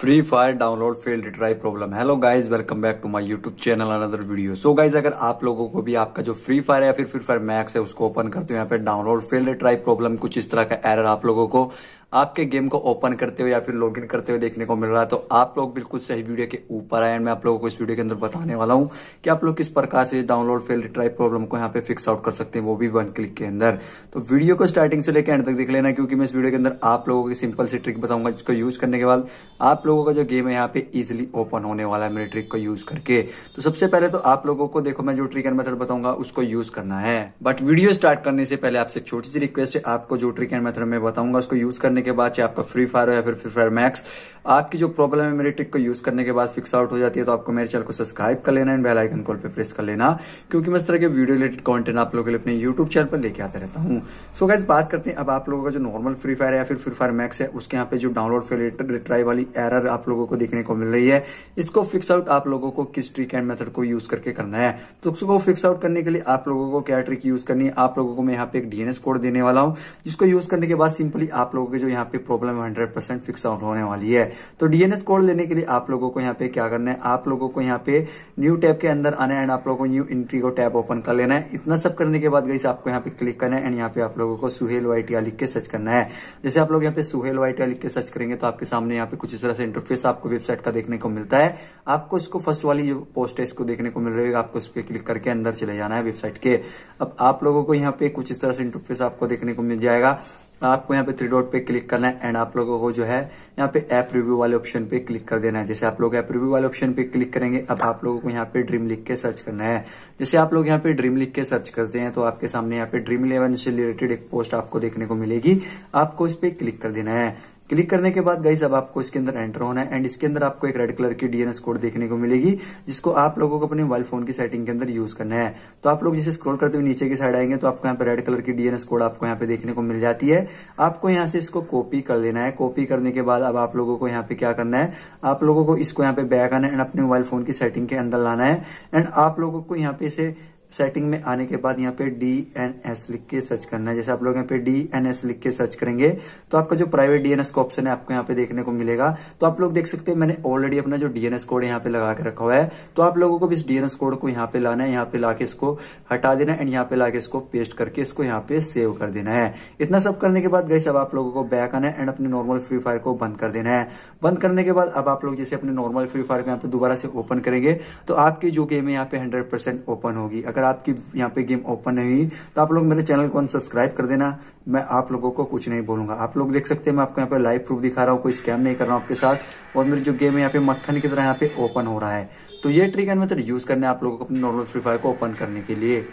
free fire download fail retry problem hello guys welcome back to my YouTube channel another video so guys अगर आप लोगों को भी आपका जो फ्री फायर या फिर फ्री फायर मैक्स है उसको ओपन करते हो या फिर डाउनलोड फेल रिट्राई प्रॉब्लम कुछ इस तरह का एरर आप लोगों को आपके गेम को ओपन करते हुए या फिर लॉग इन करते हुए देखने को मिल रहा है तो आप लोग बिल्कुल सही वीडियो के ऊपर आए मैं आप लोगों को इस वीडियो के अंदर बताने वाला हूँ कि आप लोग किस प्रकार से डाउनलोड फेल रिट्राई प्रॉब्लम को यहाँ पे फिक्स आउट कर सकते हैं वो भी वन क्लिक के अंदर तो वीडियो को स्टार्टिंग से लेकर एंड तक देख लेना क्योंकि मैं इस वीडियो के अंदर आप लोगों की सिंपल सी ट्रिक बताऊंगा जिसको यूज करने के बाद आप लोगों का जो गेम है यहाँ पे इजिली ओपन होने वाला है मेरे ट्रिक को यूज करके तो सबसे पहले तो आप लोगों को देखो मैं जो ट्रिक एंड मेथड बताऊंगा उसको यूज करना है बट वीडियो स्टार्ट करने से पहले आपसे छोटी सी रिक्वेस्ट है आपको जो ट्रिक एंड मेथड में बताऊंगा उसको यूज करने के बाद चाहे आपका फ्री फायर हो या फिर फ्री फायर मैक्स आपकी जो प्रॉब्लम है मेरे ट्रिक को यूज करने के बाद फिक्स आउट हो जाती है तो आपको मेरे चैनल को सब्सक्राइब कर लेना एंड बेलाइकन कॉल पर प्रेस कर लेना क्योंकि मैं इस तरह के वीडियो रिलेटेड कॉन्टेंट आप लोगों के लिए अपने यूट्यूब चैनल पर लेके आता रहता हूँ सो गैस बात करते हैं अब आप लोगों का जो नॉर्मल फ्री फायर या फिर फ्री फायर मैक्स है उसके यहाँ पे जो डाउनलोड फेलेटेड रिट्राई वाली एर एरर आप लोगों को देखने को मिल रही है इसको फिक्स आउट आप लोगों को किस ट्रिक एंड मेथड को यूज करके करना है तो उसको फिक्स आउट करने के लिए आप लोगों को क्या ट्रिक यूज करनी है आप लोगों को मैं यहाँ पे एक डीएनएस कोड देने वाला हूँ जिसको यूज करने के बाद सिंपली आप लोगों की जो यहाँ पे प्रॉब्लम हंड्रेड फिक्स आउट होने वाली है तो डीएनएस कोड लेने के लिए आप लोगों को यहाँ पे क्या करना है आप लोगों को यहाँ पे न्यू टैब के अंदर आना है एंड आप लोगों को न्यू इंट्री को टैब ओपन कर लेना है इतना सब करने के बाद गई आपको यहाँ पे क्लिक करना है एंड यहाँ पे आप लोगों को सुहेल वाइटिया लिख के सर्च करना है जैसे आप लोग यहाँ पे सुहेल वाइटिया लिख के सर्च करेंगे तो आपके सामने यहाँ पे कुछ इस तरह से इंटरफेस आपको वेबसाइट का देखने को मिलता है आपको इसको फर्स्ट वाली जो पोस्ट है इसको देखने को मिल रही है आपको इस पर क्लिक करके अंदर चले जाना है वेबसाइट के अब आप लोगों को यहाँ पे कुछ इस तरह से इंटरफेस आपको देखने को मिल जाएगा आपको यहाँ पे थ्री डॉट पे क्लिक करना है एंड आप लोगों को जो है यहाँ पे ऐप रिव्यू वाले ऑप्शन पे क्लिक कर देना है जैसे आप लोग ऐप रिव्यू वाले ऑप्शन पे क्लिक करेंगे अब आप लोगों को यहाँ पे ड्रीम लिख के सर्च करना है जैसे आप लोग यहाँ पे ड्रीम लिख के सर्च करते हैं तो आपके सामने यहाँ पे ड्रीम इलेवन से रिलेटेड एक पोस्ट आपको देखने को मिलेगी आपको इस पे क्लिक कर देना है क्लिक करने के बाद गाइज अब आपको इसके अंदर एंटर होना है एंड इसके अंदर आपको एक रेड कलर की डीएनएस कोड देखने को मिलेगी जिसको आप लोगों को अपने मोबाइल फोन की सेटिंग के अंदर यूज करना है तो आप लोग जैसे स्क्रॉल करते हुए नीचे की साइड आएंगे तो आपको यहाँ पे रेड कलर की डीएनएस कोड आपको यहाँ पे देखने को मिल जाती है आपको यहाँ से इसको कॉपी कर लेना है कॉपी करने के बाद अब आप लोगों को यहाँ पे क्या करना है आप लोगों को इसको यहाँ पे बैक आना है एंड अपने मोबाइल फोन की सेटिंग के अंदर लाना है एंड आप लोगों को यहाँ पे इसे सेटिंग में आने के बाद यहाँ पे डी एन एस लिख के सर्च करना है जैसे आप लोग यहाँ पे डी एन एस लिख के सर्च करेंगे तो आपका जो प्राइवेट डीएनएस का ऑप्शन है आपको यहाँ पे देखने को मिलेगा तो आप लोग देख सकते हैं मैंने ऑलरेडी अपना जो डीएनएस कोड यहाँ पे लगा के रखा हुआ है तो आप लोगों को भी इस डीएनएस कोड को यहाँ पे लाना है यहाँ पे लाके इसको हटा देना एंड यहाँ पे लाके इसको पेस्ट करके इसको यहाँ पे सेव कर देना है इतना सब करने के बाद गई सब आप लोगों को बैक आना है एंड अपने नॉर्मल फ्री फायर को बंद कर देना है बंद करने के बाद अब आप लोग जैसे अपने नॉर्मल फ्री फायर को यहाँ पे दोबारा से ओपन करेंगे तो आपकी जो गेम है यहाँ पे हंड्रेड ओपन होगी अगर आपकी यहाँ पे गेम ओपन नहीं हुई तो आप लोग मेरे चैनल को अनसब्सक्राइब कर देना मैं आप लोगों को कुछ नहीं बोलूंगा आप लोग देख सकते हैं मैं आपको यहाँ पे लाइव प्रूफ दिखा रहा हूँ कोई स्कैम नहीं कर रहा हूँ आपके साथ और मेरी जो गेम है यहाँ पे मक्खन की तरह यहाँ पे ओपन हो रहा है तो ये ट्रिक एंड मेथड यूज करना है आप लोगों को अपने नॉर्मल फ्री फायर को ओपन करने के लिए